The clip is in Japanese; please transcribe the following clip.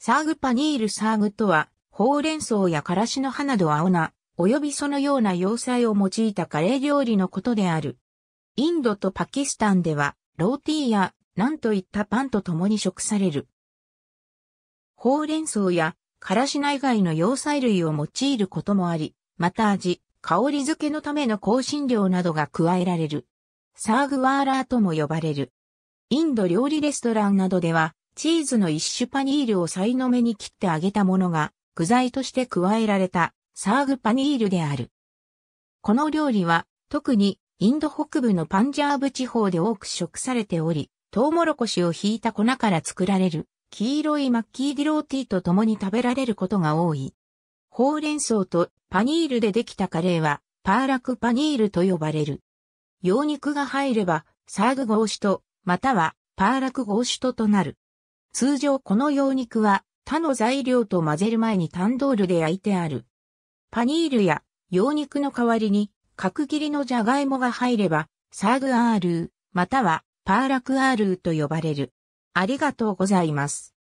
サーグパニールサーグとは、ほうれん草やからしの葉など青菜、及びそのような要塞を用いたカレー料理のことである。インドとパキスタンでは、ローティーや、なんといったパンと共に食される。ほうれん草や、からし内以外の要塞類を用いることもあり、また味、香り付けのための香辛料などが加えられる。サーグワーラーとも呼ばれる。インド料理レストランなどでは、チーズの一種パニールをさいの目に切って揚げたものが具材として加えられたサーグパニールである。この料理は特にインド北部のパンジャーブ地方で多く食されており、トウモロコシをひいた粉から作られる黄色いマッキーディローティーと共に食べられることが多い。ほうれん草とパニールでできたカレーはパーラクパニールと呼ばれる。羊肉が入ればサーグゴーシュトまたはパーラクゴーシュトとなる。通常この羊肉は他の材料と混ぜる前にタンドールで焼いてある。パニールや羊肉の代わりに角切りのジャガイモが入ればサーグアールーまたはパーラクアールーと呼ばれる。ありがとうございます。